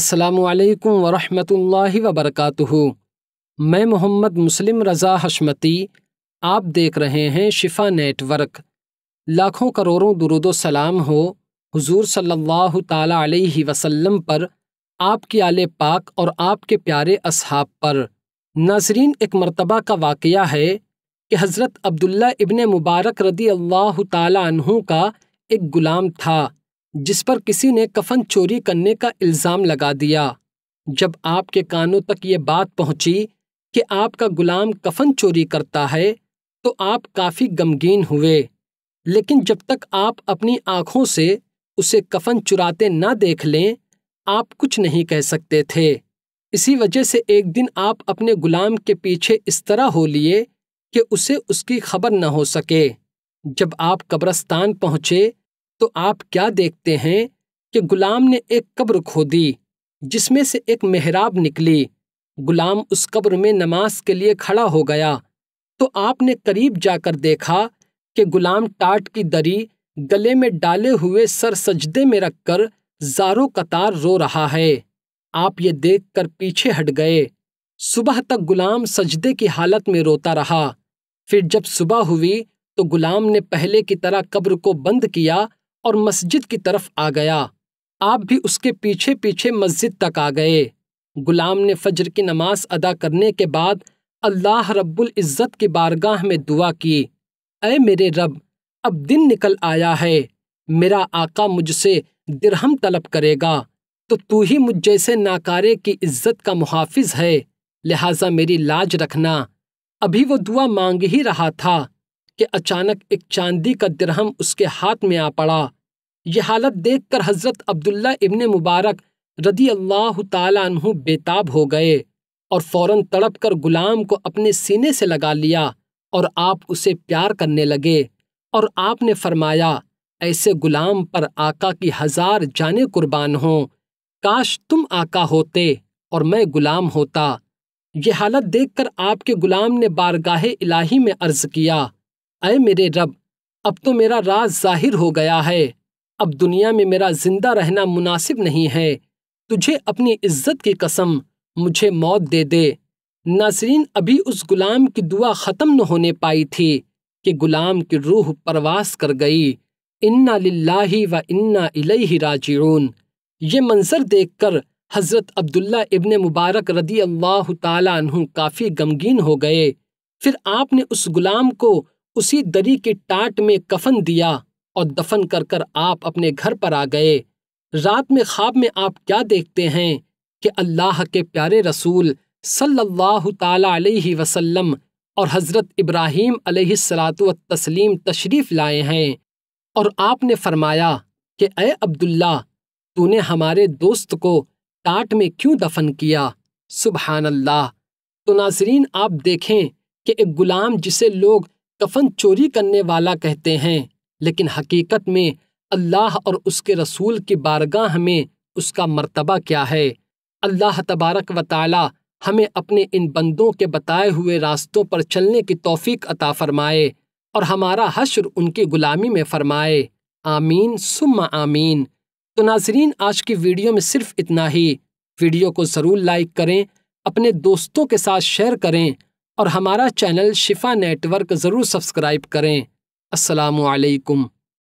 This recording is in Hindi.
असलकम वरहमल वबरक मैं मोहम्मद मुस्लिम रज़ा हशमती आप देख रहे हैं शिफा नेटवर्क लाखों करोड़ों दुरुदो सलाम हो हुजूर सल्लल्लाहु ताला अलैहि वसल्लम पर आपके आले पाक और आपके प्यारे अहाब पर नाजरीन एक मरतबा का वाक़ है कि हज़रत अब्दुल्ला इबन मुबारक रदी अल्लाह तहू का एक ग़ुलाम था जिस पर किसी ने कफन चोरी करने का इल्ज़ाम लगा दिया जब आपके कानों तक ये बात पहुंची कि आपका गुलाम कफन चोरी करता है तो आप काफ़ी गमगीन हुए लेकिन जब तक आप अपनी आँखों से उसे कफन चुराते ना देख लें आप कुछ नहीं कह सकते थे इसी वजह से एक दिन आप अपने गुलाम के पीछे इस तरह हो लिए कि उसे उसकी खबर न हो सके जब आप कब्रस्तान पहुँचे तो आप क्या देखते हैं कि गुलाम ने एक कब्र खोदी जिसमें से एक मेहराब निकली गुलाम उस कब्र में नमाज के लिए खड़ा हो गया तो आपने करीब जाकर देखा कि गुलाम टाट की दरी गले में डाले हुए सर सजदे में रखकर जारो कतार रो रहा है आप ये देखकर पीछे हट गए सुबह तक गुलाम सजदे की हालत में रोता रहा फिर जब सुबह हुई तो गुलाम ने पहले की तरह कब्र को बंद किया और मस्जिद की तरफ आ गया आप भी उसके पीछे पीछे मस्जिद तक आ गए गुलाम ने फजर की नमाज अदा करने के बाद अल्लाह रब्बुल इज़्ज़त की बारगाह में दुआ की अय मेरे रब अब दिन निकल आया है मेरा आका मुझसे दिरहम तलब करेगा तो तू ही मुझ जैसे नाकारे की इज्जत का मुहाफिज है लिहाजा मेरी लाज रखना अभी वो दुआ मांग ही रहा था कि अचानक एक चांदी का दरहम उसके हाथ में आ पड़ा यह हालत देखकर हजरत अब्दुल्ला इबन मुबारक रदी अल्लाह तु बेताब हो गए और फौरन तड़प कर गुलाम को अपने सीने से लगा लिया और आप उसे प्यार करने लगे और आपने फरमाया ऐसे गुलाम पर आका की हजार जाने कुर्बान हों काश तुम आका होते और मैं गुलाम होता यह हालत देखकर आपके गुलाम ने बारगाह इलाही में अर्ज किया अय मेरे रब अब तो मेरा राज जाहिर हो गया है अब दुनिया में मेरा जिंदा रहना मुनासिब नहीं है तुझे अपनी इज्जत की कसम मुझे मौत दे दे नासरीन अभी उस गुलाम की दुआ ख़त्म न होने पाई थी कि गुलाम की रूह परवास कर गई इन्ना लिल्लाही व इन्ना इलैहि राजिऊन ये मंजर देखकर हज़रत अब्दुल्ला इब्ने मुबारक रदी अल्लाह तु काफ़ी गमगीन हो गए फिर आपने उस गुलाम को उसी दरी के टाट में कफन दिया और दफन कर कर आप अपने घर पर आ गए रात में ख्वाब में आप क्या देखते हैं कि अल्लाह के प्यारे रसूल सल्लल्लाहु ताला अलैहि वसल्लम और हज़रत इब्राहीम अलैहिस्सलातु तस्लीम तशरीफ़ लाए हैं और आपने फरमाया कि अय अब्दुल्ला तूने हमारे दोस्त को टाट में क्यों दफन किया सुबहानल्लाह तो नाजरीन आप देखें कि एक ग़ुलाम जिसे लोग कफन चोरी करने वाला कहते हैं लेकिन हकीकत में अल्लाह और उसके रसूल की बारगाह में उसका मर्तबा क्या है अल्लाह तबारक व हमें अपने इन बंदों के बताए हुए रास्तों पर चलने की तौफीक अता फरमाए और हमारा हश्र उनकी गुलामी में फरमाए आमीन सुम्मा आमीन तो नाजरीन आज की वीडियो में सिर्फ इतना ही वीडियो को ज़रूर लाइक करें अपने दोस्तों के साथ शेयर करें और हमारा चैनल शिफा नेटवर्क ज़रूर सब्सक्राइब करें असलकम